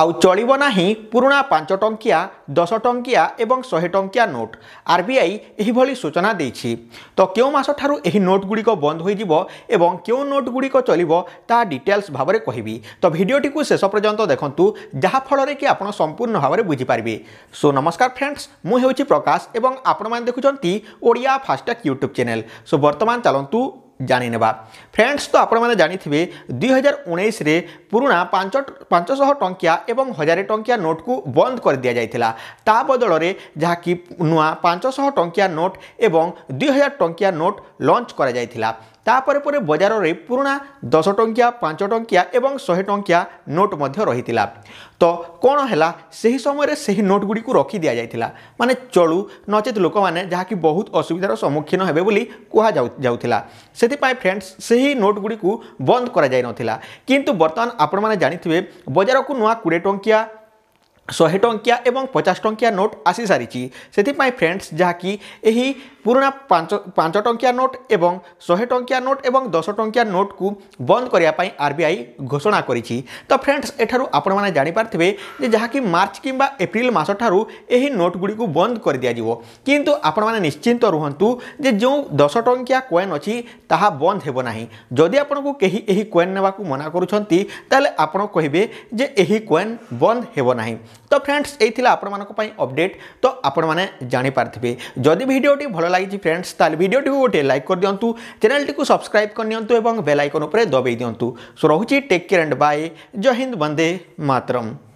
ଆଉ ଚଳିବ ନାହିଁ ପୁରୁଣା ପାଞ୍ଚ ଟଙ୍କିଆ ଦଶ ଟଙ୍କିଆ ଏବଂ ଶହେ ଟଙ୍କିଆ ନୋଟ୍ ଆର୍ବିଆଇ ଏହିଭଳି ସୂଚନା ଦେଇଛି ତ କେଉଁ ମାସଠାରୁ ଏହି ନୋଟ୍ଗୁଡ଼ିକ ବନ୍ଦ ହୋଇଯିବ ଏବଂ କେଉଁ ନୋଟ୍ଗୁଡ଼ିକ ଚଳିବ ତାହା ଡିଟେଲ୍ସ ଭାବରେ କହିବି ତ ଭିଡ଼ିଓଟିକୁ ଶେଷ ପର୍ଯ୍ୟନ୍ତ ଦେଖନ୍ତୁ ଯାହାଫଳରେ କି ଆପଣ ସମ୍ପୂର୍ଣ୍ଣ ଭାବରେ ବୁଝିପାରିବେ ସୋ ନମସ୍କାର ଫ୍ରେଣ୍ଡସ୍ ମୁଁ ହେଉଛି ପ୍ରକାଶ ଏବଂ ଆପଣମାନେ ଦେଖୁଛନ୍ତି Odia FASTag YouTube channel so ବର୍ତ୍ତମାନ ଚାଲନ୍ତୁ ଜାଣିନେବା ଫ୍ରେଣ୍ଡସ୍ ତ ଆପଣମାନେ ଜାଣିଥିବେ ଦୁଇହଜାର ଉଣେଇଶରେ ପୁରୁଣା ପାଞ୍ଚ ପାଞ୍ଚଶହ ଟଙ୍କିଆ ଏବଂ ହଜାରେ ଟଙ୍କିଆ ନୋଟ୍କୁ ବନ୍ଦ କରିଦିଆଯାଇଥିଲା ତା ବଦଳରେ ଯାହାକି ନୂଆ ପାଞ୍ଚଶହ ଟଙ୍କିଆ ନୋଟ୍ ଏବଂ ଦୁଇହଜାର ଟଙ୍କିଆ ନୋଟ୍ ଲଞ୍ଚ କରାଯାଇଥିଲା ତାପରେ ପରେ ବଜାରରେ ପୁରୁଣା ଦଶ ଟଙ୍କିଆ ପାଞ୍ଚ ଟଙ୍କିଆ ଏବଂ ଶହେ ଟଙ୍କିଆ ନୋଟ୍ ମଧ୍ୟ ରହିଥିଲା ତ କ'ଣ ହେଲା ସେହି ସମୟରେ ସେହି ନୋଟ୍ଗୁଡ଼ିକୁ ରଖି ଦିଆଯାଇଥିଲା ମାନେ ଚଳୁ ନଚେତ୍ ଲୋକମାନେ ଯାହାକି ବହୁତ ଅସୁବିଧାର ସମ୍ମୁଖୀନ ହେବେ ବୋଲି କୁହାଯାଉ ଯାଉଥିଲା ସେଥିପାଇଁ ଫ୍ରେଣ୍ଡସ୍ ସେହି ନୋଟ୍ଗୁଡ଼ିକୁ ବନ୍ଦ କରାଯାଇନଥିଲା କିନ୍ତୁ ବର୍ତ୍ତମାନ ଆପଣମାନେ ଜାଣିଥିବେ ବଜାରକୁ ନୂଆ କୋଡ଼ିଏ ଟଙ୍କିଆ ଶହେ ଟଙ୍କିଆ ଏବଂ ପଚାଶ ଟଙ୍କିଆ ନୋଟ୍ ଆସିସାରିଛି ସେଥିପାଇଁ ଫ୍ରେଣ୍ଡସ୍ ଯାହାକି ଏହି ପୁରୁଣା ପାଞ୍ଚ ପାଞ୍ଚ ଟଙ୍କିଆ ନୋଟ୍ ଏବଂ ଶହେ ଟଙ୍କିଆ ନୋଟ୍ ଏବଂ ଦଶ ଟଙ୍କିଆ ନୋଟ୍କୁ ବନ୍ଦ କରିବା ପାଇଁ ଆର୍ ବି ଆଇ ଘୋଷଣା କରିଛି ତ ଫ୍ରେଣ୍ଡସ୍ ଏଠାରୁ ଆପଣମାନେ ଜାଣିପାରିଥିବେ ଯେ ଯାହାକି ମାର୍ଚ୍ଚ କିମ୍ବା ଏପ୍ରିଲ ମାସଠାରୁ ଏହି ନୋଟ୍ ଗୁଡ଼ିକୁ ବନ୍ଦ କରିଦିଆଯିବ କିନ୍ତୁ ଆପଣମାନେ ନିଶ୍ଚିନ୍ତ ରୁହନ୍ତୁ ଯେ ଯେଉଁ ଦଶ ଟଙ୍କିଆ କଏନ୍ ଅଛି ତାହା ବନ୍ଦ ହେବ ନାହିଁ ଯଦି ଆପଣଙ୍କୁ କେହି ଏହି କଏନ୍ ନେବାକୁ ମନା କରୁଛନ୍ତି ତାହେଲେ ଆପଣ କହିବେ ଯେ ଏହି କଏନ୍ ବନ୍ଦ ହେବ ନାହିଁ তো ফ্রেন্ডস এই আপনার অপডেট তো আপনার জাঁপারে যদি ভিডিওটি ভালো লাগিছে ফ্রেন্ডস তাহলে ভিডিওটি গোটে লাইক করে দিও চ্যানেলটি সবসক্রাইব করে নিও এবং বেল আইকন উপরে দবাই দিও সো রয়েছে টেক কেয়ার এন্ড বাই জয় হিন্দ বন্দে মাতরম